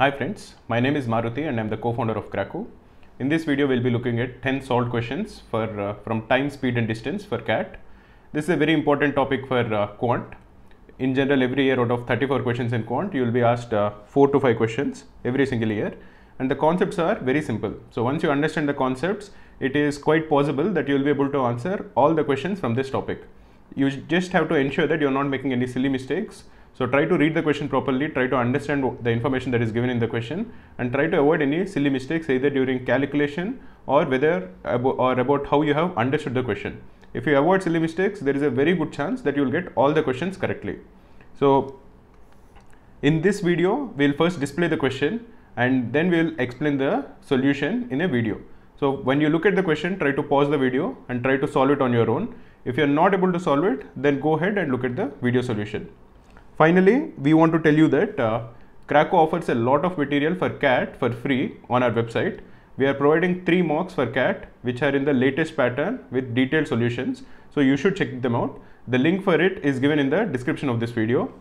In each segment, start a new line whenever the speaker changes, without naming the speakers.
Hi friends, my name is Maruti and I'm the co-founder of Kraku. In this video, we'll be looking at 10 solved questions for uh, from time, speed and distance for CAT. This is a very important topic for uh, quant. In general, every year out of 34 questions in quant, you'll be asked uh, 4 to 5 questions every single year. And the concepts are very simple. So once you understand the concepts, it is quite possible that you'll be able to answer all the questions from this topic. You just have to ensure that you're not making any silly mistakes so try to read the question properly, try to understand the information that is given in the question and try to avoid any silly mistakes either during calculation or whether or about how you have understood the question. If you avoid silly mistakes, there is a very good chance that you will get all the questions correctly. So in this video, we'll first display the question and then we'll explain the solution in a video. So when you look at the question, try to pause the video and try to solve it on your own. If you're not able to solve it, then go ahead and look at the video solution. Finally, we want to tell you that uh, Krakow offers a lot of material for CAT for free on our website. We are providing three mocks for CAT which are in the latest pattern with detailed solutions. So you should check them out. The link for it is given in the description of this video.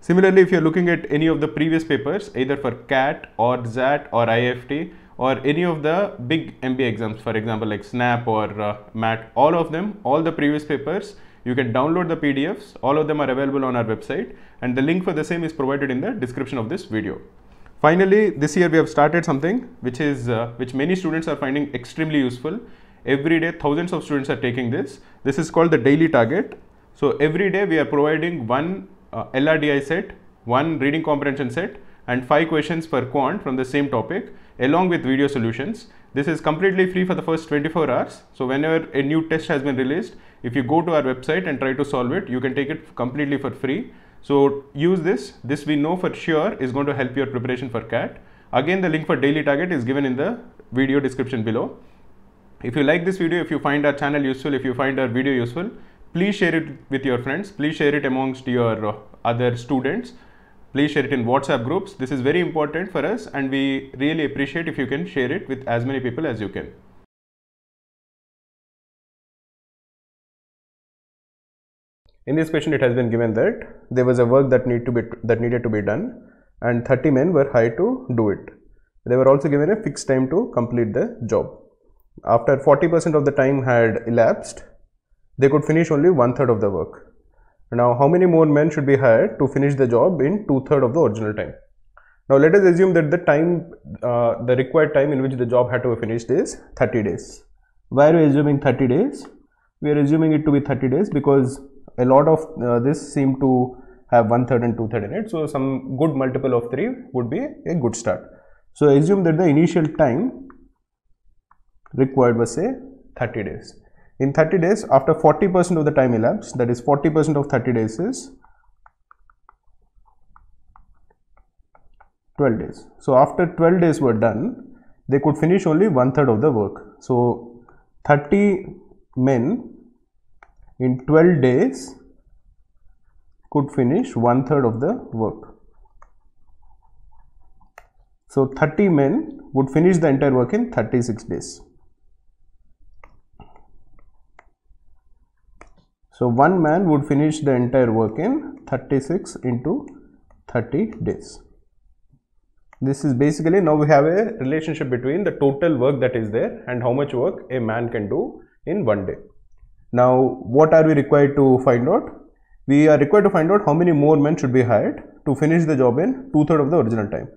Similarly, if you're looking at any of the previous papers, either for CAT or ZAT or IFT or any of the big MBA exams, for example, like SNAP or uh, MAT, all of them, all the previous papers, you can download the PDFs. All of them are available on our website and the link for the same is provided in the description of this video. Finally, this year we have started something which is uh, which many students are finding extremely useful. Every day thousands of students are taking this. This is called the daily target. So every day we are providing one uh, LRDI set, one reading comprehension set and five questions per quant from the same topic along with video solutions. This is completely free for the first 24 hours. So whenever a new test has been released, if you go to our website and try to solve it, you can take it completely for free. So use this. This we know for sure is going to help your preparation for CAT. Again, the link for daily target is given in the video description below. If you like this video, if you find our channel useful, if you find our video useful, please share it with your friends. Please share it amongst your other students. Please share it in WhatsApp groups. This is very important
for us and we really appreciate if you can share it with as many people as you can. In this question, it has been given that there was a work that need to be that needed to be done, and 30 men were hired to
do it. They were also given a fixed time to complete the job. After 40% of the time had elapsed, they could finish only one third of the work. Now, how many more men should be hired to finish the job in two third of the original time? Now, let us assume that the time, uh, the required time in which the job had to be finished is 30 days. Why are we assuming 30 days? We are assuming it to be 30 days because a lot of uh, this seem to have one third and two third in it. So, some good multiple of 3 would be a good start. So, assume that the initial time required was say 30 days. In 30 days after 40 percent of the time elapsed that is 40 percent of 30 days is 12 days. So, after 12 days were done they could finish only one third of the work. So, 30 men in 12 days could finish one third of the work. So, 30 men would finish the entire work in 36 days. So, one man would finish the entire work in 36 into 30 days. This is basically now we have a relationship between the total work that is there and how much work a man can do in one day. Now, what are we required to find out? We are required to find out how many more men should be hired to finish the job in two-thirds of the original time.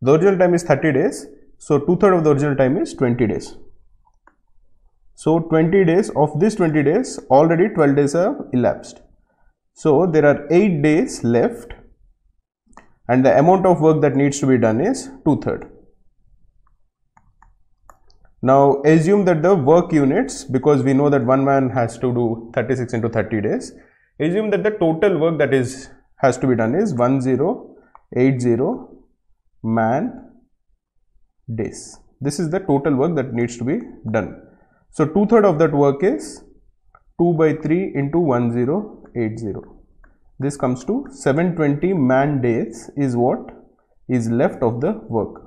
The original time is 30 days. So, two-thirds of the original time is 20 days. So, 20 days of this 20 days already 12 days have elapsed. So, there are 8 days left and the amount of work that needs to be done is two-thirds. Now assume that the work units, because we know that one man has to do 36 into 30 days, assume that the total work that is has to be done is 1080 man days. This is the total work that needs to be done. So two third of that work is 2 by 3 into 1080. This comes to 720 man days is what is left of the work.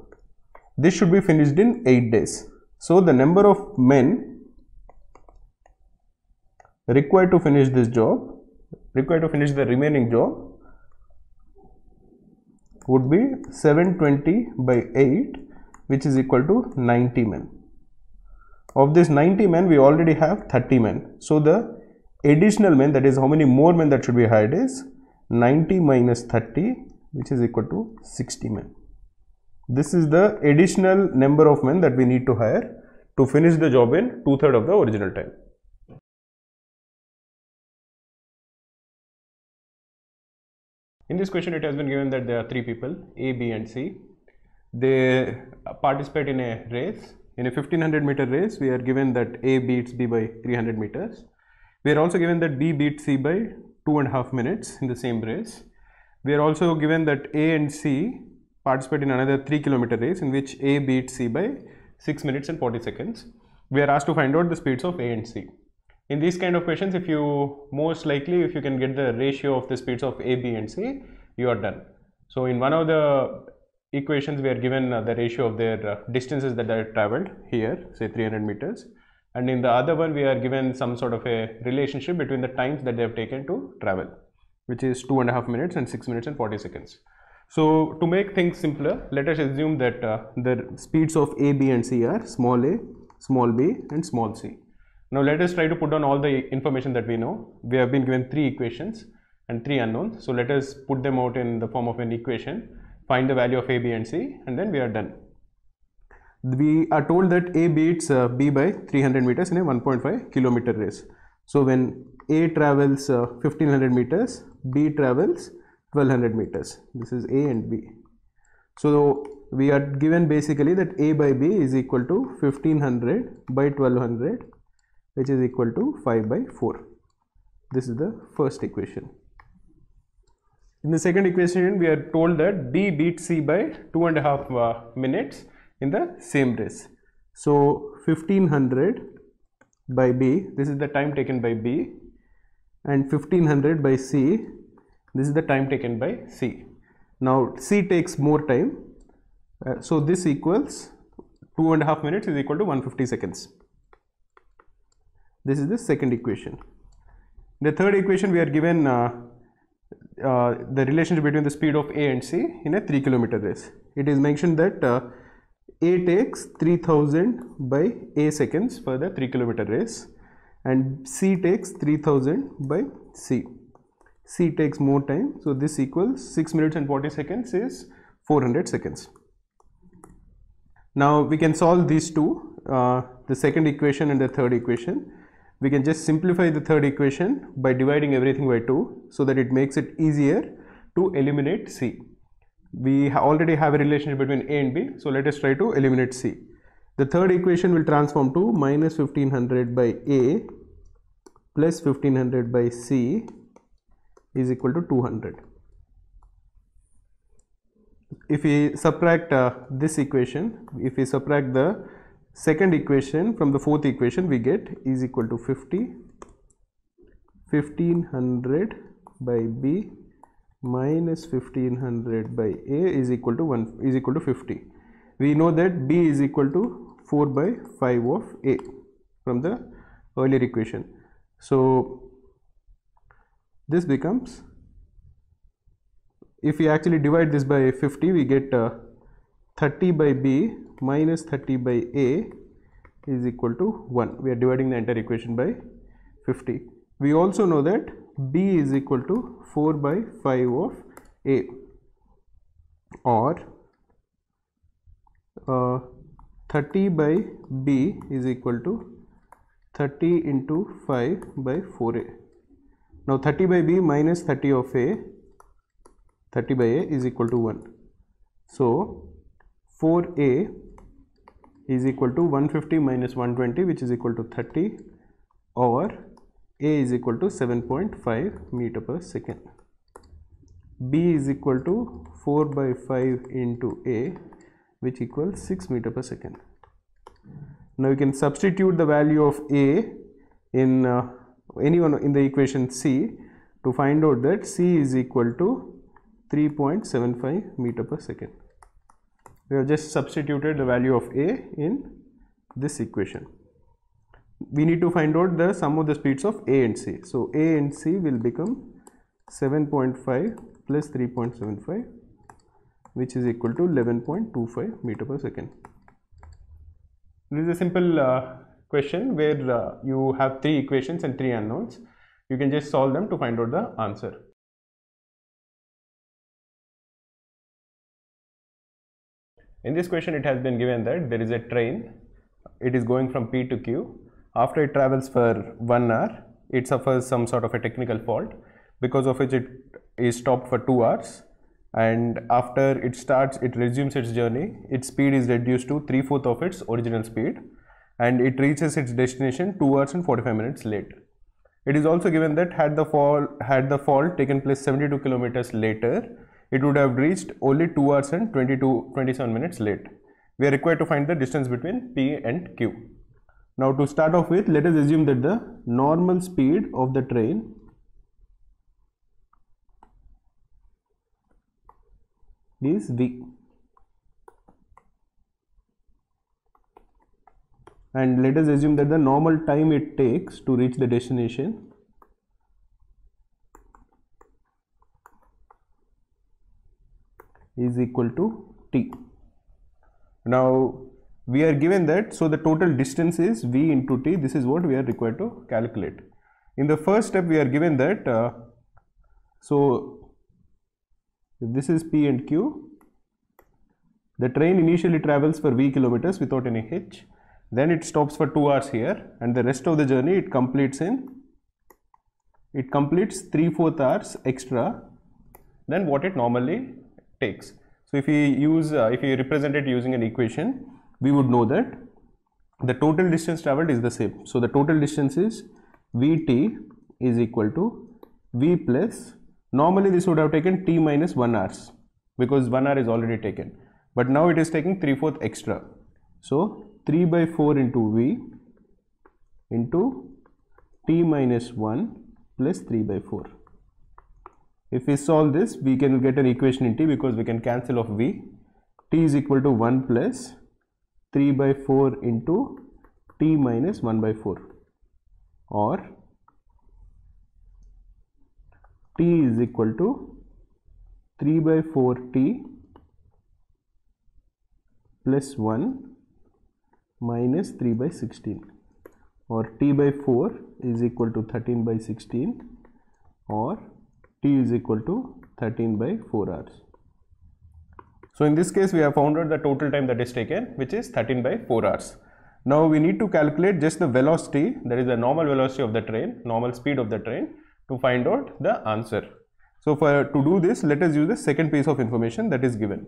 This should be finished in 8 days. So, the number of men required to finish this job, required to finish the remaining job would be 720 by 8 which is equal to 90 men. Of this 90 men we already have 30 men. So, the additional men that is how many more men that should be hired is 90 minus 30 which is equal to 60 men.
This is the additional number of men that we need to hire to finish the job in two-third of the original time. In this question, it has been given that there are three people, A, B and C.
They participate in a race. In a 1500 meter race, we are given that A beats B by 300 meters. We are also given that B beats C by two and a half minutes in the same race. We are also given that A and C participate in another 3 kilometer race in which A beat C by 6 minutes and 40 seconds. We are asked to find out the speeds of A and C. In these kind of questions, if you most likely if you can get the ratio of the speeds of A, B and C, you are done. So in one of the equations we are given uh, the ratio of their uh, distances that they traveled here say 300 meters and in the other one we are given some sort of a relationship between the times that they have taken to travel which is two and a half minutes and six minutes and 40 seconds. So to make things simpler, let us assume that uh, the speeds of A, B and C are small a, small b and small c. Now let us try to put down all the information that we know. We have been given three equations and three unknowns. So let us put them out in the form of an equation, find the value of A, B and C and then we are done. We are told that A beats uh, B by 300 meters in a 1.5 kilometer race. So when A travels uh, 1500 meters, B travels 1200 meters this is a and b so we are given basically that a by b is equal to 1500 by 1200 which is equal to 5 by 4 this is the first equation in the second equation we are told that d beats c by two and a half uh, minutes in the same race so 1500 by b this is the time taken by b and 1500 by c this is the time taken by C. Now C takes more time. Uh, so this equals two and a half minutes is equal to 150 seconds. This is the second equation. The third equation we are given uh, uh, the relationship between the speed of A and C in a 3 kilometer race. It is mentioned that uh, A takes 3000 by A seconds for the 3 kilometer race and C takes 3000 by C. C takes more time. So, this equals 6 minutes and 40 seconds is 400 seconds. Now, we can solve these two uh, the second equation and the third equation. We can just simplify the third equation by dividing everything by 2 so that it makes it easier to eliminate C. We ha already have a relationship between A and B. So, let us try to eliminate C. The third equation will transform to minus 1500 by A plus 1500 by C is equal to 200. If we subtract uh, this equation, if we subtract the second equation from the fourth equation, we get is equal to 50, 1500 by B minus 1500 by A is equal to 1 is equal to 50. We know that B is equal to 4 by 5 of A from the earlier equation. So, this becomes if we actually divide this by 50 we get uh, 30 by b minus 30 by a is equal to 1 we are dividing the entire equation by 50 we also know that b is equal to 4 by 5 of a or uh, 30 by b is equal to 30 into 5 by 4a now 30 by b minus 30 of a 30 by a is equal to 1. So 4a is equal to 150 minus 120 which is equal to 30 or a is equal to 7.5 meter per second. b is equal to 4 by 5 into a which equals 6 meter per second. Now you can substitute the value of a in uh, anyone in the equation C to find out that C is equal to 3.75 meter per second. We have just substituted the value of A in this equation. We need to find out the sum of the speeds of A and C. So, A and C will become 7.5 plus 3.75 which is equal to 11.25 meter per second. This is a simple uh, question where uh,
you have three equations and three unknowns. You can just solve them to find out the answer. In this question, it has been given that there is a train. It is going from P to Q. After
it travels for one hour, it suffers some sort of a technical fault because of which it is stopped for two hours and after it starts it resumes its journey its speed is reduced to three fourth of its original speed and it reaches its destination 2 hours and 45 minutes late. It is also given that had the fall had the fall taken place 72 kilometers later, it would have reached only 2 hours and 22 27 minutes late. We are required to find the distance between P and Q. Now to start off with, let us assume that the normal speed of the train is V. and let us assume that the normal time it takes to reach the destination is equal to t. Now we are given that so the total distance is v into t this is what we are required to calculate. In the first step we are given that uh, so this is p and q the train initially travels for v kilometers without any hitch then it stops for 2 hours here and the rest of the journey it completes in it completes 3 fourth hours extra than what it normally takes. So, if we use uh, if we represent it using an equation we would know that the total distance traveled is the same. So, the total distance is Vt is equal to V plus normally this would have taken T minus 1 hours because 1 hour is already taken but now it is taking 3 fourth extra. So, 3 by 4 into V into T minus 1 plus 3 by 4. If we solve this, we can get an equation in T because we can cancel off V. T is equal to 1 plus 3 by 4 into T minus 1 by 4 or T is equal to 3 by 4 T plus 1 minus 3 by 16 or t by 4 is equal to 13 by 16 or t is equal to 13 by 4 hours. So in this case we have found out the total time that is taken which is 13 by 4 hours. Now we need to calculate just the velocity that is the normal velocity of the train, normal speed of the train to find out the answer. So for to do this let us use the second piece of information that is given.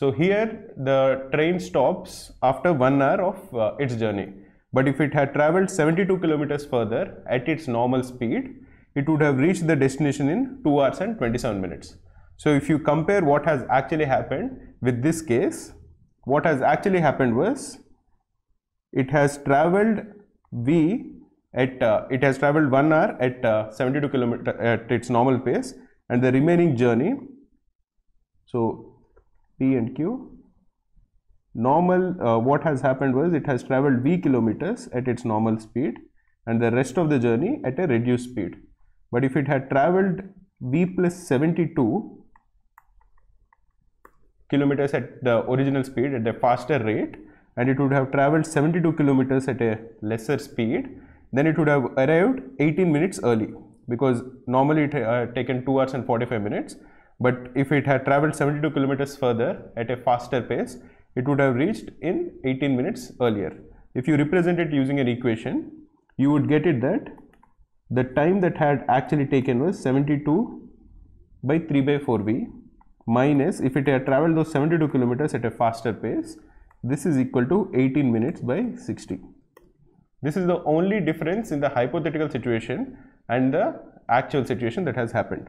So here the train stops after one hour of uh, its journey. But if it had traveled 72 kilometers further at its normal speed, it would have reached the destination in 2 hours and 27 minutes. So if you compare what has actually happened with this case, what has actually happened was it has traveled V at uh, it has traveled 1 hour at uh, 72 kilometer at its normal pace and the remaining journey so P and Q. Normal, uh, what has happened was it has traveled V kilometers at its normal speed and the rest of the journey at a reduced speed. But if it had traveled V plus 72 kilometers at the original speed at the faster rate and it would have traveled 72 kilometers at a lesser speed, then it would have arrived 18 minutes early because normally it had uh, taken 2 hours and 45 minutes but if it had traveled 72 kilometers further at a faster pace, it would have reached in 18 minutes earlier. If you represent it using an equation, you would get it that the time that had actually taken was 72 by 3 by 4v minus if it had traveled those 72 kilometers at a faster pace, this is equal to 18 minutes by 60. This is the only difference in the hypothetical situation and the actual situation that has happened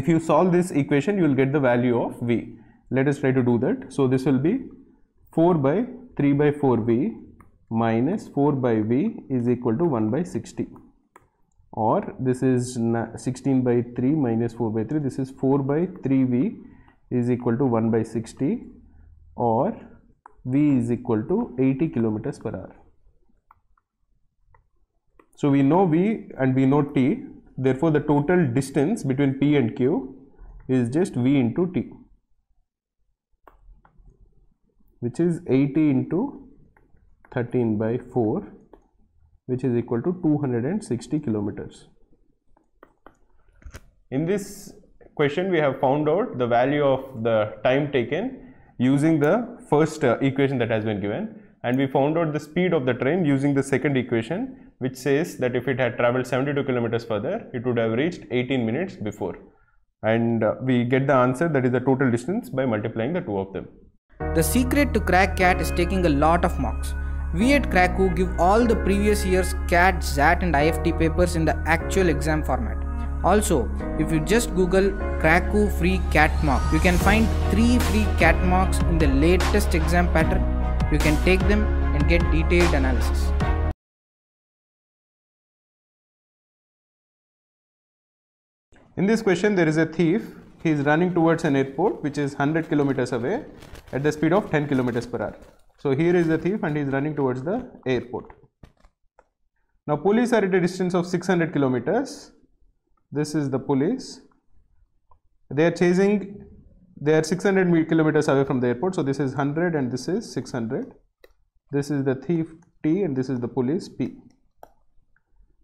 if you solve this equation you will get the value of V. Let us try to do that. So, this will be 4 by 3 by 4 V minus 4 by V is equal to 1 by 60 or this is 16 by 3 minus 4 by 3 this is 4 by 3 V is equal to 1 by 60 or V is equal to 80 kilometers per hour. So, we know V and we know T Therefore, the total distance between P and Q is just V into T which is 80 into 13 by 4 which is equal to 260 kilometers. In this question we have found out the value of the time taken using the first uh, equation that has been given and we found out the speed of the train using the second equation which says that if it had traveled 72 kilometers further, it would have reached 18 minutes before. And uh, we get the answer that is the total distance by multiplying the two of them. The secret to crack CAT is taking a lot of mocks. We at Cracku give all the previous year's CAT, ZAT and IFT papers in the actual exam format. Also, if you just Google Cracku free CAT mock, you can find 3 free CAT mocks in the latest
exam pattern. You can take them and get detailed analysis. In this question, there is a thief. He is running towards an airport which is 100 kilometers away at the speed of
10 kilometers per hour. So here is the thief and he is running towards the airport. Now police are at a distance of 600 kilometers. This is the police. They are chasing, they are 600 kilometers away from the airport. So this is 100 and this is 600. This is the thief T and this is the police P.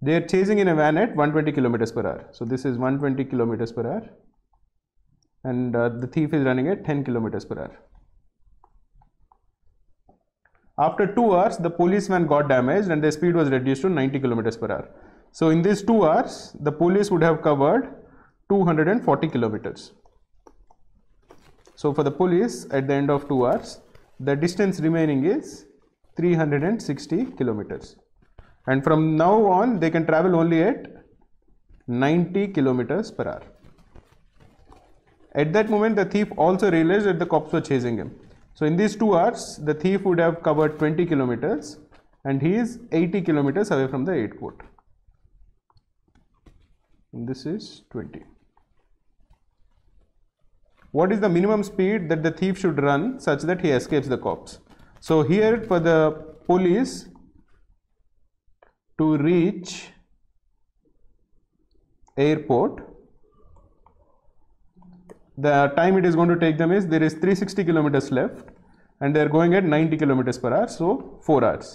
They are chasing in a van at 120 kilometers per hour. So this is 120 kilometers per hour and uh, the thief is running at 10 kilometers per hour. After 2 hours, the policeman got damaged and the speed was reduced to 90 kilometers per hour. So in these 2 hours, the police would have covered 240 kilometers. So for the police, at the end of 2 hours, the distance remaining is 360 kilometers and from now on they can travel only at 90 kilometers per hour. At that moment the thief also realized that the cops were chasing him. So in these 2 hours the thief would have covered 20 kilometers and he is 80 kilometers away from the airport. This is 20. What is the minimum speed that the thief should run such that he escapes the cops? So here for the police to reach airport the time it is going to take them is there is 360 kilometers left and they are going at 90 kilometers per hour so 4 hours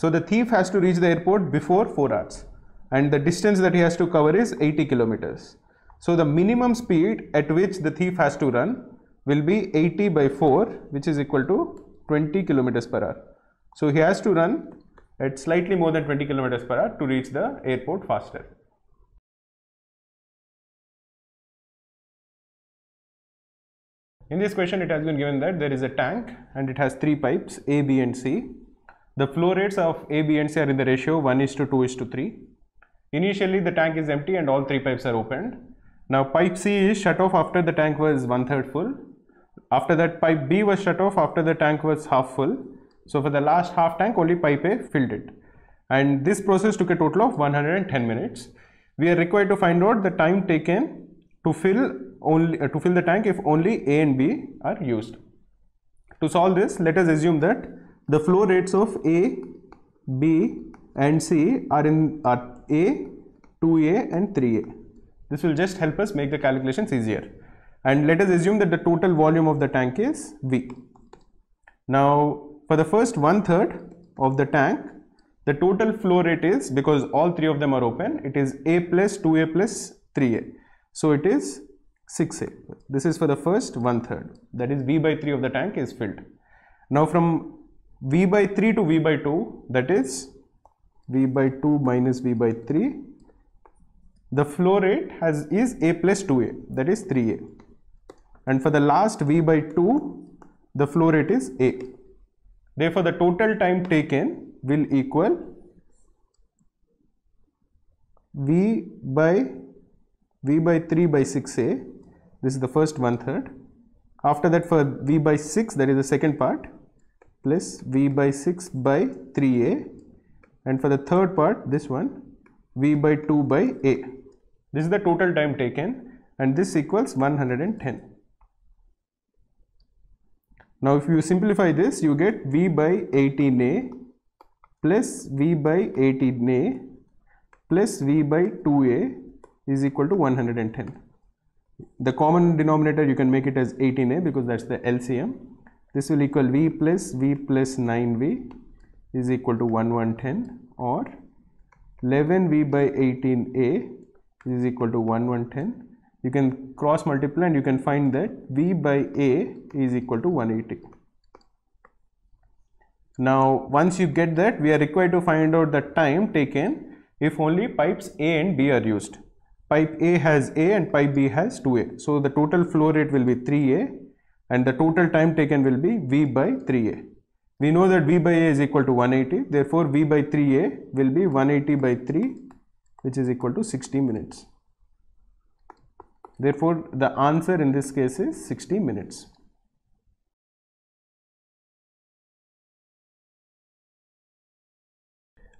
so the thief has to reach the airport before 4 hours and the distance that he has to cover is 80 kilometers so the minimum speed at which the thief has to run will be 80 by 4 which is equal to 20 kilometers per hour so he has to run at slightly more
than 20 kilometers per hour to reach the airport faster. In this question, it has been given that there is a
tank and it has three pipes A, B and C. The flow rates of A, B and C are in the ratio 1 is to 2 is to 3. Initially, the tank is empty and all three pipes are opened. Now, pipe C is shut off after the tank was one third full. After that, pipe B was shut off after the tank was half full so for the last half tank only pipe A filled it and this process took a total of 110 minutes. We are required to find out the time taken to fill only uh, to fill the tank if only A and B are used. To solve this let us assume that the flow rates of A, B and C are in are A, 2A and 3A. This will just help us make the calculations easier and let us assume that the total volume of the tank is V. Now for the first one third of the tank, the total flow rate is because all three of them are open, it is A plus 2A plus 3A. So it is 6A. This is for the first one third that is V by 3 of the tank is filled. Now from V by 3 to V by 2 that is V by 2 minus V by 3 the flow rate has is A plus 2A that is 3A and for the last V by 2 the flow rate is A Therefore, the total time taken will equal V by V by 3 by 6A. This is the first one third. After that for V by 6 that is the second part plus V by 6 by 3A and for the third part this one V by 2 by A. This is the total time taken and this equals 110. Now if you simplify this you get V by 18A plus V by 18A plus V by 2A is equal to 110. The common denominator you can make it as 18A because that's the LCM. This will equal V plus V plus 9V is equal to 1110 or 11V by 18A is equal to 1110 you can cross multiply and you can find that V by A is equal to 180. Now once you get that we are required to find out the time taken if only pipes A and B are used. Pipe A has A and pipe B has 2A. So the total flow rate will be 3A and the total time taken will be V by 3A. We know that V by A is equal to 180 therefore V by 3A will be 180 by 3 which is equal to 60 minutes.
Therefore, the answer in this case is 60 minutes.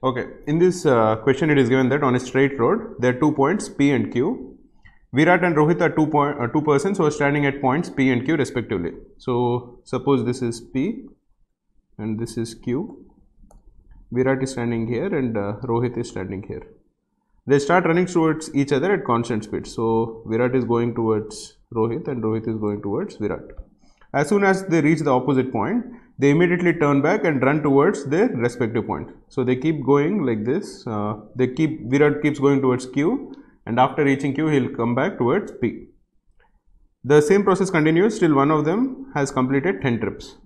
Okay, in this uh, question it is given that on a straight road there are two points P and Q.
Virat and Rohit are two, point, uh, two persons who are standing at points P and Q respectively. So, suppose this is P and this is Q. Virat is standing here and uh, Rohit is standing here they start running towards each other at constant speed. So, Virat is going towards Rohit and Rohit is going towards Virat. As soon as they reach the opposite point, they immediately turn back and run towards their respective point. So, they keep going like this, uh, they keep Virat keeps going towards Q and after reaching Q, he will come back towards P. The same process continues till one of them has completed 10 trips.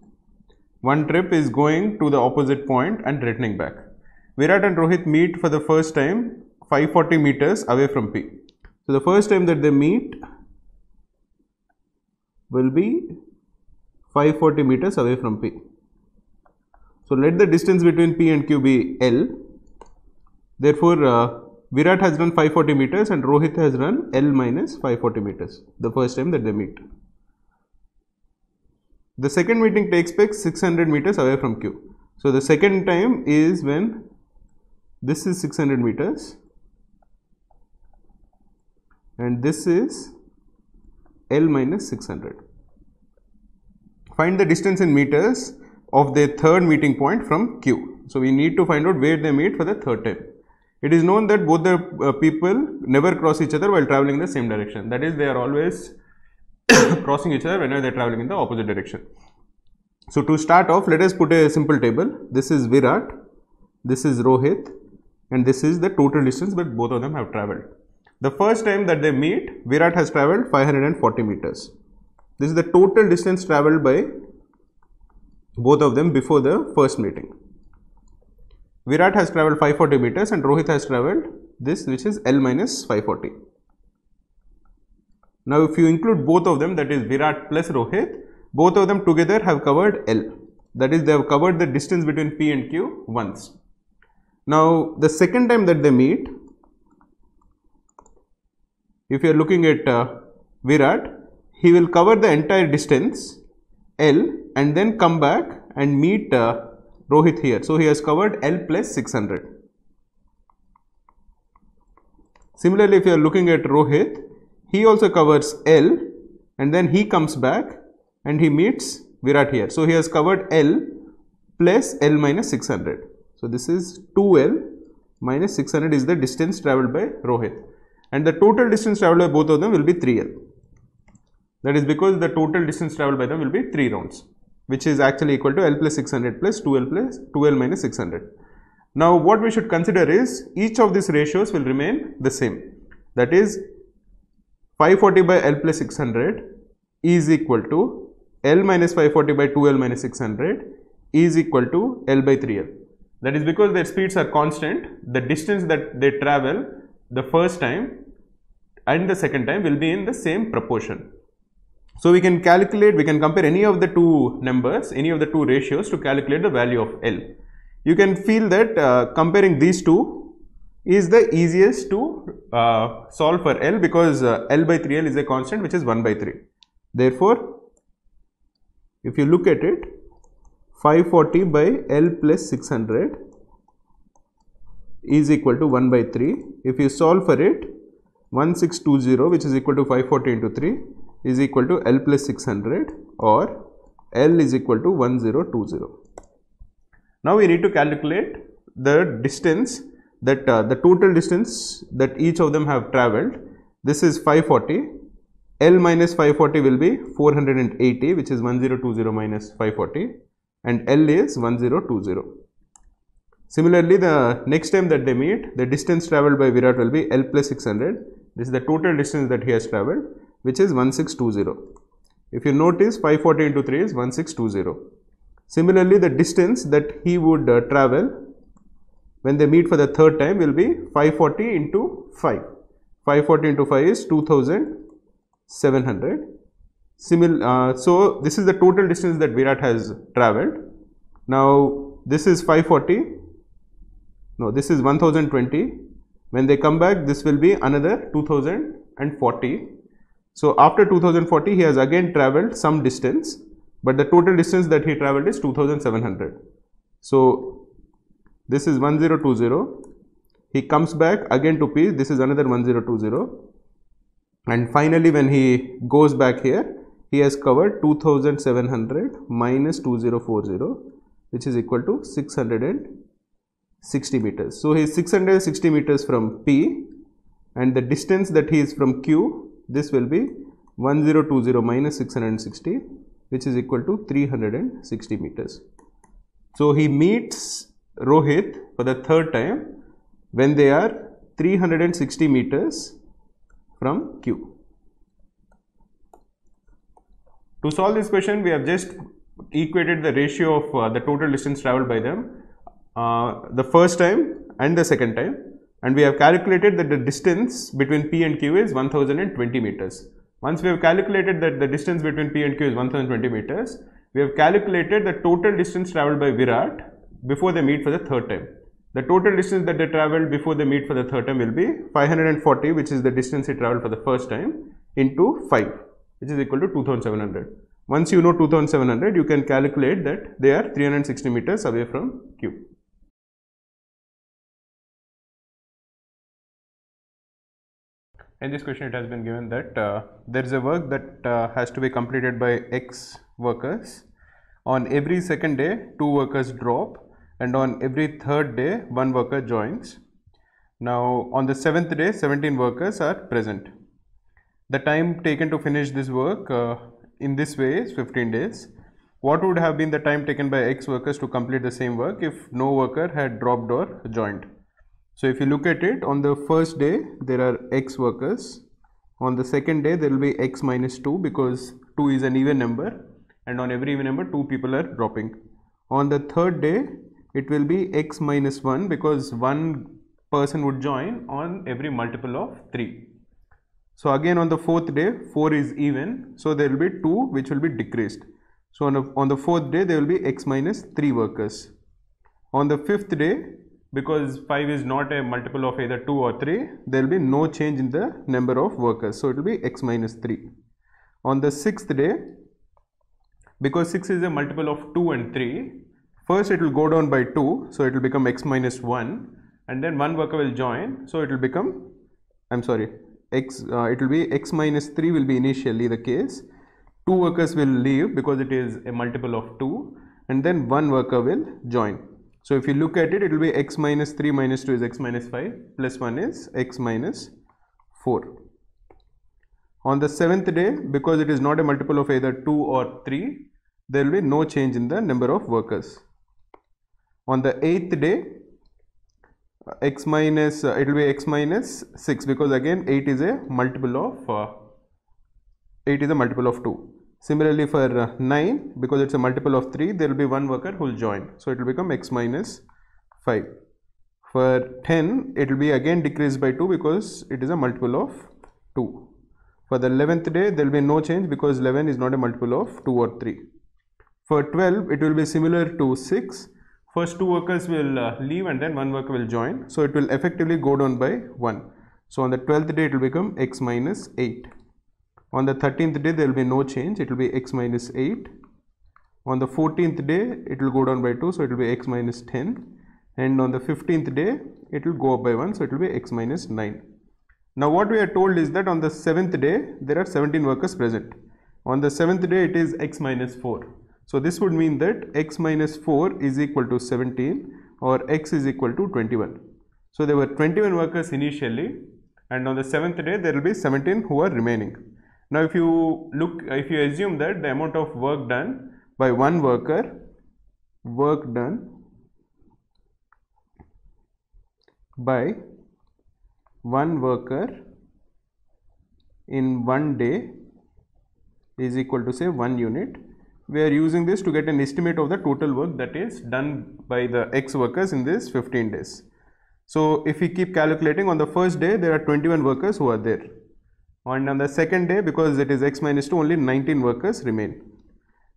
One trip is going to the opposite point and returning back. Virat and Rohit meet for the first time 540 meters away from P. So, the first time that they meet will be 540 meters away from P. So, let the distance between P and Q be L. Therefore, uh, Virat has run 540 meters and Rohit has run L minus 540 meters the first time that they meet. The second meeting takes place 600 meters away from Q. So, the second time is when this is 600 meters and this is L minus 600. Find the distance in meters of the third meeting point from Q. So, we need to find out where they meet for the third time. It is known that both the uh, people never cross each other while traveling in the same direction. That is, they are always crossing each other whenever they are traveling in the opposite direction. So, to start off, let us put a simple table. This is Virat, this is Rohit, and this is the total distance that both of them have traveled. The first time that they meet, Virat has travelled 540 meters. This is the total distance travelled by both of them before the first meeting. Virat has travelled 540 meters and Rohit has travelled this which is L minus 540. Now, if you include both of them that is Virat plus Rohit, both of them together have covered L that is they have covered the distance between P and Q once. Now, the second time that they meet if you are looking at uh, Virat, he will cover the entire distance L and then come back and meet uh, Rohit here. So, he has covered L plus 600. Similarly, if you are looking at Rohit, he also covers L and then he comes back and he meets Virat here. So, he has covered L plus L minus 600. So, this is 2L minus 600 is the distance travelled by Rohit and the total distance traveled by both of them will be 3L. That is because the total distance traveled by them will be 3 rounds which is actually equal to L plus 600 plus 2L plus 2L minus 600. Now what we should consider is each of these ratios will remain the same that is 540 by L plus 600 is equal to L minus 540 by 2L minus 600 is equal to L by 3L. That is because their speeds are constant, the distance that they travel the first time and the second time will be in the same proportion. So we can calculate, we can compare any of the two numbers, any of the two ratios to calculate the value of L. You can feel that uh, comparing these two is the easiest to uh, solve for L because uh, L by 3L is a constant which is 1 by 3. Therefore, if you look at it, 540 by L plus 600 is equal to 1 by 3. If you solve for it, 1620 which is equal to 540 into 3 is equal to L plus 600 or L is equal to 1020. Now we need to calculate the distance that uh, the total distance that each of them have traveled. This is 540. L minus 540 will be 480 which is 1020 minus 540 and L is 1020. Similarly, the next time that they meet, the distance travelled by Virat will be L plus 600. This is the total distance that he has travelled, which is 1620. If you notice, 540 into 3 is 1620. Similarly, the distance that he would uh, travel when they meet for the third time will be 540 into 5. 540 into 5 is 2700. Simil uh, so, this is the total distance that Virat has travelled. Now, this is 540 no, this is 1020. When they come back, this will be another 2040. So, after 2040, he has again traveled some distance, but the total distance that he traveled is 2700. So, this is 1020. He comes back again to P, this is another 1020. And finally, when he goes back here, he has covered 2700 minus 2040, which is equal to 600. 60 meters. So he is 660 meters from P and the distance that he is from Q this will be 1020 minus 660 which is equal to 360 meters. So he meets Rohit for the third time when they are 360 meters from Q. To solve this question we have just equated the ratio of uh, the total distance traveled by them uh, the first time and the second time and we have calculated that the distance between P and Q is 1020 meters. Once we have calculated that the distance between P and Q is 1020 meters, we have calculated the total distance travelled by Virat before they meet for the third time. The total distance that they travelled before they meet for the third time will be 540 which is the distance he travelled for the first time into 5 which is equal to 2700. Once you know 2700 you can calculate
that they are 360 meters away from Q. in this question it has been given that
uh, there is a work that uh, has to be completed by x workers on every second day two workers drop and on every third day one worker joins now on the seventh day 17 workers are present the time taken to finish this work uh, in this way is 15 days what would have been the time taken by x workers to complete the same work if no worker had dropped or joined so if you look at it on the first day there are x workers on the second day there will be x minus 2 because 2 is an even number and on every even number 2 people are dropping. On the third day it will be x minus 1 because 1 person would join on every multiple of 3. So again on the fourth day 4 is even so there will be 2 which will be decreased. So on, a, on the fourth day there will be x minus 3 workers. On the fifth day because 5 is not a multiple of either 2 or 3 there will be no change in the number of workers so it will be x minus 3 on the sixth day because 6 is a multiple of 2 and 3 first it will go down by 2 so it will become x minus 1 and then one worker will join so it will become I'm sorry x uh, it will be x minus 3 will be initially the case two workers will leave because it is a multiple of 2 and then one worker will join so if you look at it, it will be x minus 3 minus 2 is x minus 5 plus 1 is x minus 4. On the seventh day, because it is not a multiple of either 2 or 3, there will be no change in the number of workers. On the eighth day, uh, x minus, uh, it will be x minus 6 because again 8 is a multiple of, uh, 8 is a multiple of 2. Similarly for uh, 9 because it's a multiple of 3 there will be one worker who will join. So it will become x minus 5. For 10 it will be again decreased by 2 because it is a multiple of 2. For the 11th day there will be no change because 11 is not a multiple of 2 or 3. For 12 it will be similar to 6. First two workers will uh, leave and then one worker will join. So it will effectively go down by 1. So on the 12th day it will become x minus 8. On the 13th day, there will be no change. It will be x minus 8. On the 14th day, it will go down by 2. So, it will be x minus 10. And on the 15th day, it will go up by 1. So, it will be x minus 9. Now, what we are told is that on the 7th day, there are 17 workers present. On the 7th day, it is x minus 4. So, this would mean that x minus 4 is equal to 17 or x is equal to 21. So, there were 21 workers initially and on the 7th day there will be 17 who are remaining. Now, if you look, if you assume that the amount of work done by one worker, work done by one worker in one day is equal to say one unit. We are using this to get an estimate of the total work that is done by the X workers in this 15 days. So, if we keep calculating on the first day there are 21 workers who are there. And on the second day, because it is x minus 2, only 19 workers remain.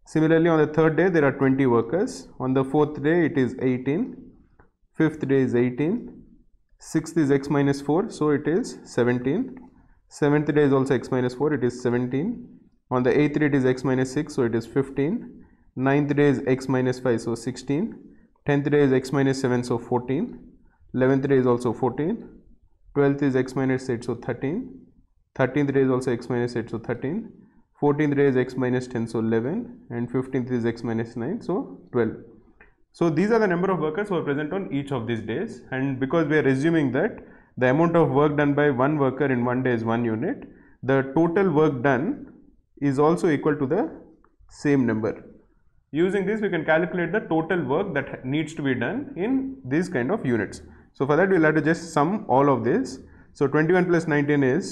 Similarly, on the third day, there are 20 workers. On the fourth day, it is 18. Fifth day is 18. Sixth is x minus 4, so it is 17. Seventh day is also x minus 4, it is 17. On the eighth day, it is x minus 6, so it is 15. Ninth day is x minus 5, so 16. Tenth day is x minus 7, so 14. Eleventh day is also 14. Twelfth is x minus 8, so 13. 13th day is also x minus 8 so 13 14th day is x minus 10 so 11 and 15th is x minus 9 so 12 so these are the number of workers who are present on each of these days and because we are assuming that the amount of work done by one worker in one day is one unit the total work done is also equal to the same number. Using this we can calculate the total work that needs to be done in these kind of units. So for that we will have to just sum all of this. So 21 plus 19 is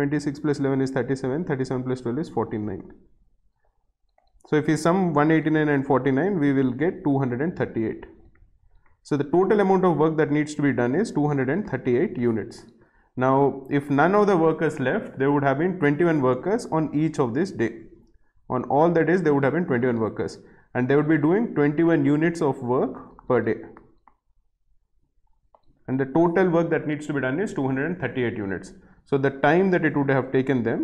26 plus 11 is 37, 37 plus 12 is 49. So, if we sum 189 and 49, we will get 238. So, the total amount of work that needs to be done is 238 units. Now, if none of the workers left, there would have been 21 workers on each of this day. On all the days, there would have been 21 workers and they would be doing 21 units of work per day. And the total work that needs to be done is 238 units. So, the time that it would have taken them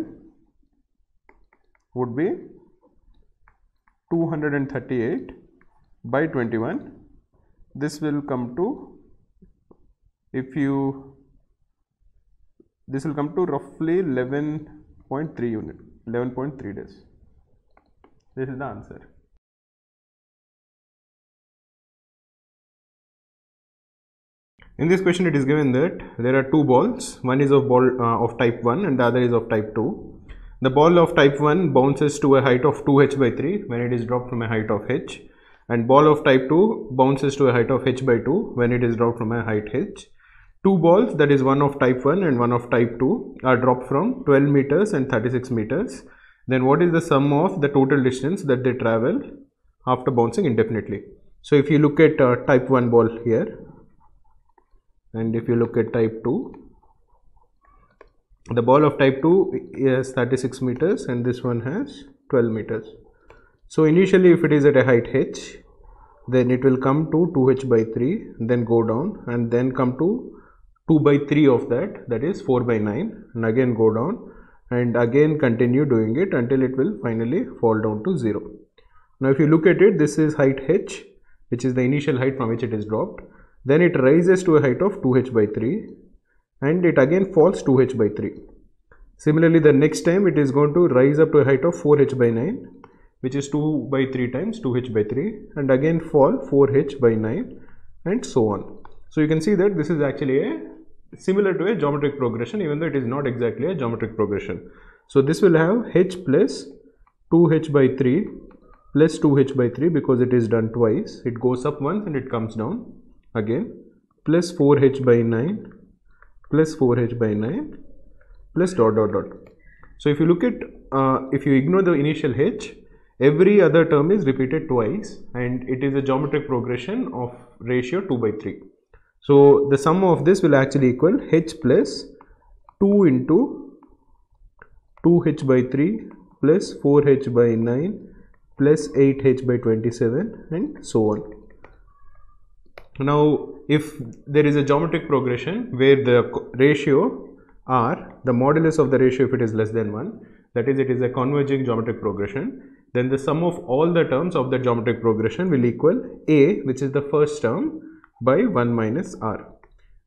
would be 238 by 21. This will come to if you this will come to roughly 11.3 unit 11.3 days.
This is the answer. In this question, it is given that there are two balls. One is
of ball uh, of type 1 and the other is of type 2. The ball of type 1 bounces to a height of 2h by 3 when it is dropped from a height of h and ball of type 2 bounces to a height of h by 2 when it is dropped from a height h. Two balls that is one of type 1 and one of type 2 are dropped from 12 meters and 36 meters. Then what is the sum of the total distance that they travel after bouncing indefinitely. So if you look at uh, type 1 ball here and if you look at type 2 the ball of type 2 has 36 meters and this one has 12 meters. So, initially if it is at a height h then it will come to 2h by 3 then go down and then come to 2 by 3 of that that is 4 by 9 and again go down and again continue doing it until it will finally fall down to 0. Now, if you look at it this is height h which is the initial height from which it is dropped then it rises to a height of 2h by 3 and it again falls 2h by 3. Similarly, the next time it is going to rise up to a height of 4h by 9 which is 2 by 3 times 2h by 3 and again fall 4h by 9 and so on. So, you can see that this is actually a similar to a geometric progression even though it is not exactly a geometric progression. So, this will have h plus 2h by 3 plus 2h by 3 because it is done twice. It goes up once and it comes down again plus 4h by 9 plus 4h by 9 plus dot dot dot. So if you look at uh, if you ignore the initial h every other term is repeated twice and it is a geometric progression of ratio 2 by 3. So the sum of this will actually equal h plus 2 into 2h by 3 plus 4h by 9 plus 8h by 27 and so on. Now, if there is a geometric progression where the ratio r, the modulus of the ratio if it is less than 1, that is it is a converging geometric progression, then the sum of all the terms of the geometric progression will equal a which is the first term by 1 minus r.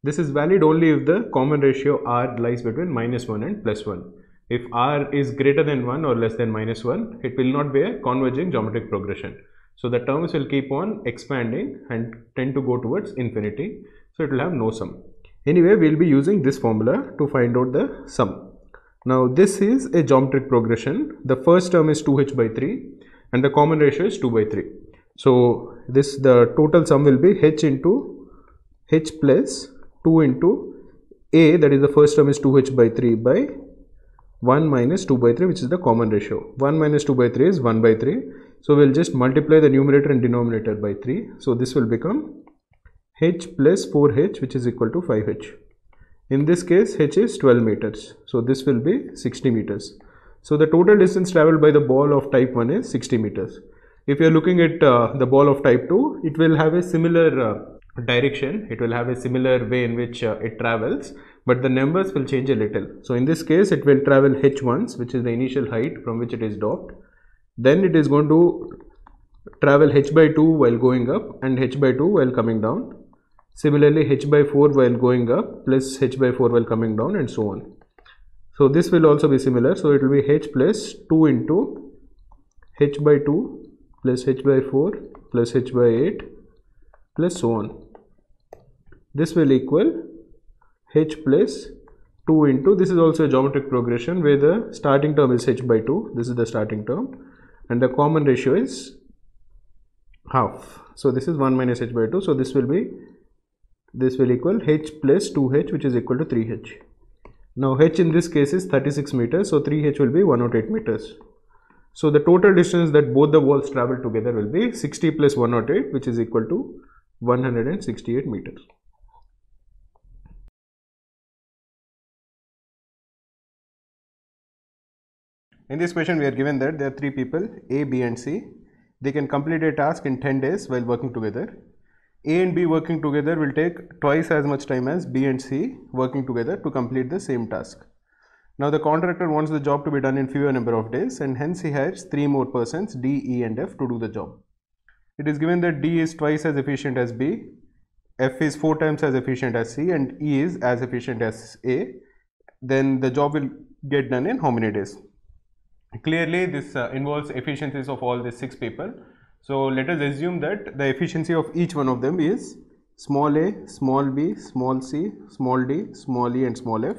This is valid only if the common ratio r lies between minus 1 and plus 1. If r is greater than 1 or less than minus 1, it will not be a converging geometric progression. So the terms will keep on expanding and tend to go towards infinity. So it will have no sum. Anyway, we will be using this formula to find out the sum. Now this is a geometric progression. The first term is 2h by 3 and the common ratio is 2 by 3. So this the total sum will be h into h plus 2 into a that is the first term is 2h by 3 by 1 minus 2 by 3 which is the common ratio. 1 minus 2 by 3 is 1 by 3 so, we will just multiply the numerator and denominator by 3. So, this will become h plus 4h which is equal to 5h. In this case h is 12 meters. So, this will be 60 meters. So, the total distance traveled by the ball of type 1 is 60 meters. If you are looking at uh, the ball of type 2, it will have a similar uh, direction, it will have a similar way in which uh, it travels, but the numbers will change a little. So, in this case it will travel h once which is the initial height from which it is docked then it is going to travel h by 2 while going up and h by 2 while coming down similarly h by 4 while going up plus h by 4 while coming down and so on so this will also be similar so it will be h plus 2 into h by 2 plus h by 4 plus h by 8 plus so on this will equal h plus 2 into this is also a geometric progression where the starting term is h by 2 this is the starting term and the common ratio is half. So, this is 1 minus h by 2. So, this will be this will equal h plus 2h which is equal to 3h. Now, h in this case is 36 meters. So, 3h will be 108 meters. So, the total distance that both the walls travel together will be 60 plus 108 which is equal to
168 meters. In this question, we are given that there are three people
A, B and C. They can complete a task in 10 days while working together. A and B working together will take twice as much time as B and C working together to complete the same task. Now the contractor wants the job to be done in fewer number of days and hence he hires three more persons D, E and F to do the job. It is given that D is twice as efficient as B, F is four times as efficient as C and E is as efficient as A. Then the job will get done in how many days? Clearly, this uh, involves efficiencies of all the 6 people. So, let us assume that the efficiency of each one of them is small a, small b, small c, small d, small e and small f.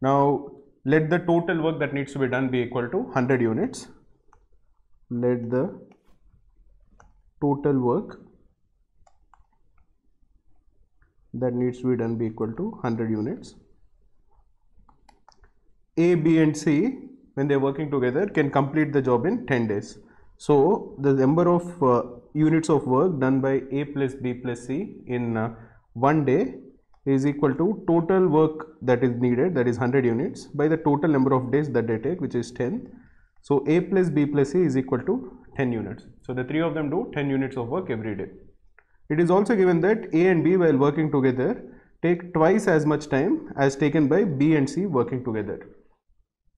Now, let the total work that needs to be done be equal to 100 units. Let the total work that needs to be done be equal to 100 units. A, B and C when they're working together can complete the job in 10 days. So, the number of uh, units of work done by A plus B plus C in uh, one day is equal to total work that is needed that is 100 units by the total number of days that they take which is 10. So, A plus B plus C is equal to 10 units. So, the three of them do 10 units of work every day. It is also given that A and B while working together take twice as much time as taken by B and C working together.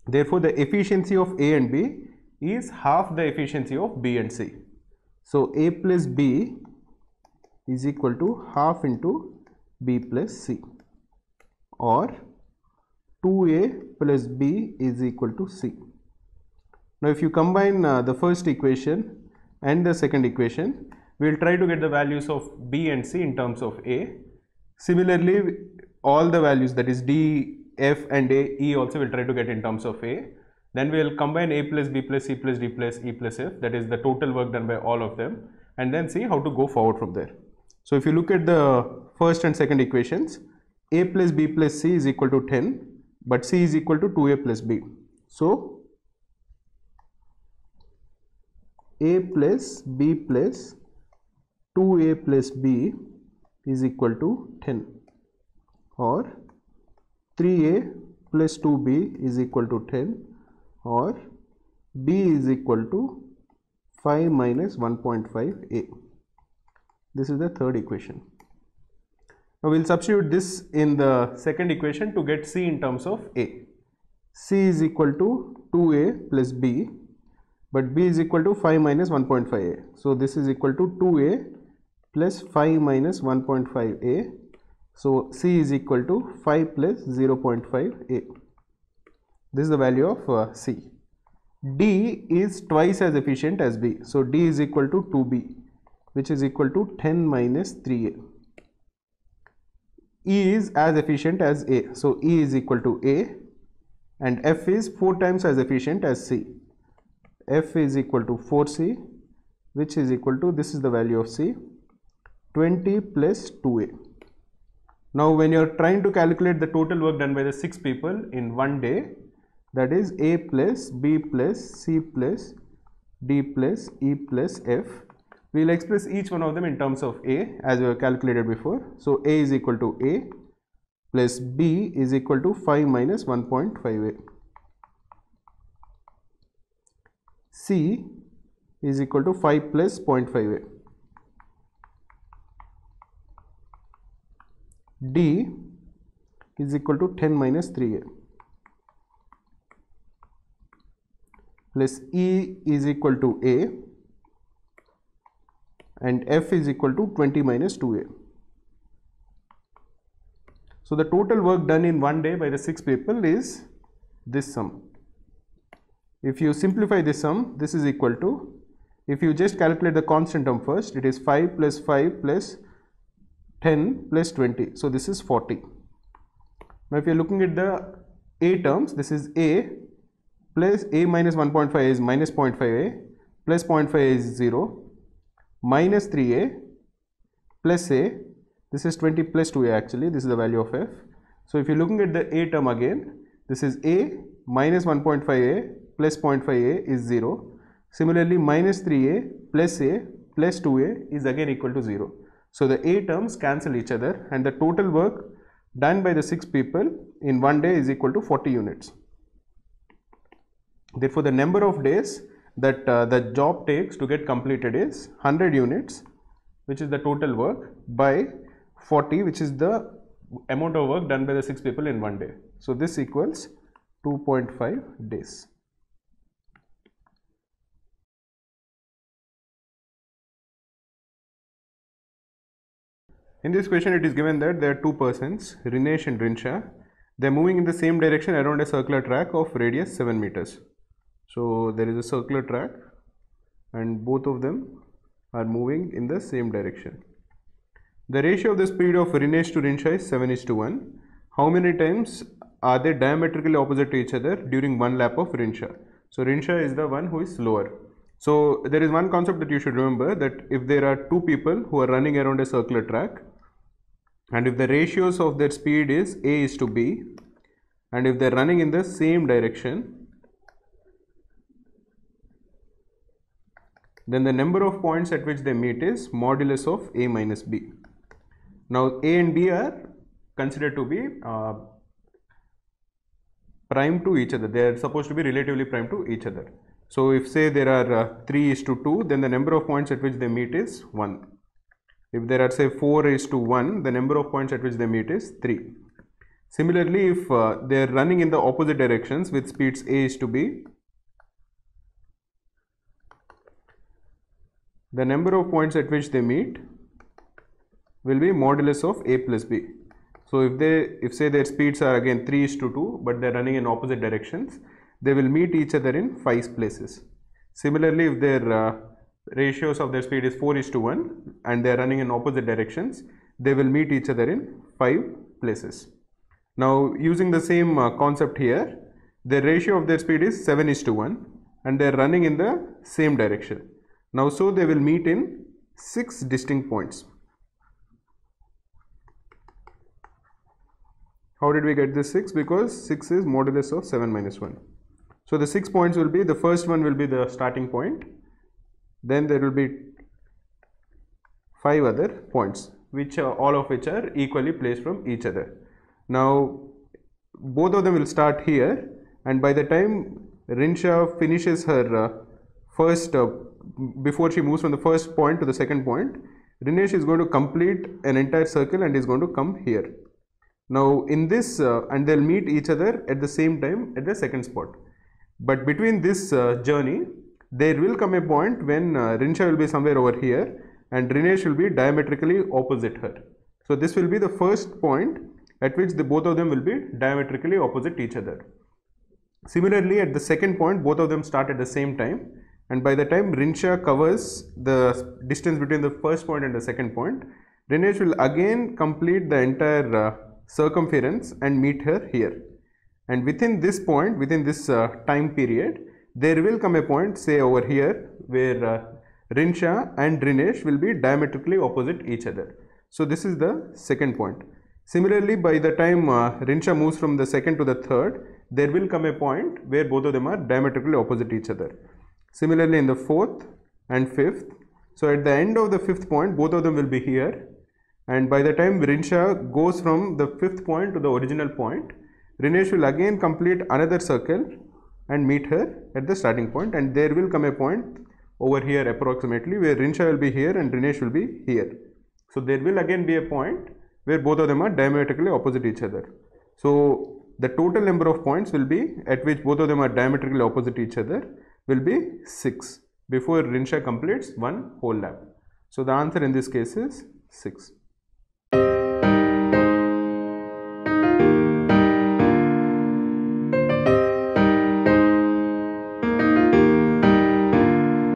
Therefore, the efficiency of A and B is half the efficiency of B and C. So, A plus B is equal to half into B plus C or 2A plus B is equal to C. Now, if you combine uh, the first equation and the second equation, we will try to get the values of B and C in terms of A. Similarly, all the values that is D f and a, e also will try to get in terms of a. Then we'll combine a plus b plus c plus d plus e plus f that is the total work done by all of them and then see how to go forward from there. So if you look at the first and second equations a plus b plus c is equal to 10 but c is equal to 2a plus b. So a plus b plus 2a plus b is equal to 10 or 3a plus 2b is equal to 10 or b is equal to 5 minus 1.5a. This is the third equation. Now we'll substitute this in the second equation to get c in terms of a. c is equal to 2a plus b but b is equal to 5 minus 1.5a. So this is equal to 2a plus 5 minus 1.5a so, C is equal to 5 plus 0 0.5A. This is the value of uh, C. D is twice as efficient as B. So, D is equal to 2B which is equal to 10 minus 3A. E is as efficient as A. So, E is equal to A and F is 4 times as efficient as C. F is equal to 4C which is equal to this is the value of C 20 plus 2A. Now when you are trying to calculate the total work done by the 6 people in one day that is A plus B plus C plus D plus E plus F we will express each one of them in terms of A as we have calculated before. So A is equal to A plus B is equal to 5 minus 1.5A. C is equal to 5 plus 0.5A. d is equal to 10 minus 3a plus e is equal to a and f is equal to 20 minus 2a. So, the total work done in one day by the 6 people is this sum. If you simplify this sum, this is equal to, if you just calculate the constant term first, it is 5 plus 5 plus 10 plus 20. So this is 40. Now if you're looking at the A terms, this is A plus A minus 1.5 is minus 0.5A plus 0.5 is 0 minus 3A plus A. This is 20 plus 2A actually. This is the value of F. So if you're looking at the A term again, this is A minus 1.5A plus 0.5A is 0. Similarly, minus 3A plus A plus 2A is again equal to 0. So the A terms cancel each other and the total work done by the 6 people in one day is equal to 40 units. Therefore, the number of days that uh, the job takes to get completed is 100 units which is the total work by 40 which is the amount of work done by the 6 people in one day. So, this
equals 2.5 days. In this question, it is given that there are two persons, Rinesh and Rinsha. They are moving in the same
direction around a circular track of radius 7 meters. So, there is a circular track and both of them are moving in the same direction. The ratio of the speed of Rinesh to Rinsha is 7 is to 1. How many times are they diametrically opposite to each other during one lap of Rinsha? So, Rinsha is the one who is slower. So, there is one concept that you should remember that if there are two people who are running around a circular track, and if the ratios of their speed is a is to b and if they are running in the same direction then the number of points at which they meet is modulus of a minus b. Now a and b are considered to be uh, prime to each other they are supposed to be relatively prime to each other. So if say there are uh, 3 is to 2 then the number of points at which they meet is 1 if there are say 4 raised to 1, the number of points at which they meet is 3. Similarly, if uh, they are running in the opposite directions with speeds a is to b, the number of points at which they meet will be modulus of a plus b. So if they if say their speeds are again 3 is to 2 but they are running in opposite directions, they will meet each other in 5 places. Similarly, if they uh, ratios of their speed is 4 is to 1 and they are running in opposite directions, they will meet each other in 5 places. Now using the same uh, concept here, the ratio of their speed is 7 is to 1 and they are running in the same direction. Now so they will meet in 6 distinct points. How did we get this 6? Because 6 is modulus of 7 minus 1. So the 6 points will be, the first one will be the starting point, then there will be five other points which are, uh, all of which are equally placed from each other. Now both of them will start here and by the time Rinsha finishes her uh, first uh, before she moves from the first point to the second point Rinesh is going to complete an entire circle and is going to come here. Now in this uh, and they'll meet each other at the same time at the second spot. But between this uh, journey there will come a point when uh, Rinsha will be somewhere over here and Rinesh will be diametrically opposite her. So this will be the first point at which the both of them will be diametrically opposite each other. Similarly, at the second point, both of them start at the same time and by the time Rinsha covers the distance between the first point and the second point, Rinesh will again complete the entire uh, circumference and meet her here. And within this point, within this uh, time period, there will come a point say over here where uh, Rinsha and Rinesh will be diametrically opposite each other. So this is the second point. Similarly, by the time uh, Rinsha moves from the second to the third, there will come a point where both of them are diametrically opposite each other. Similarly, in the fourth and fifth, so at the end of the fifth point, both of them will be here. And by the time Rinsha goes from the fifth point to the original point, Rinesh will again complete another circle and meet her at the starting point and there will come a point over here approximately where Rinsha will be here and Rinesh will be here. So there will again be a point where both of them are diametrically opposite each other. So the total number of points will be at which both of them are diametrically opposite each other will be 6 before Rinsha completes one whole lap. So the answer in this case is 6.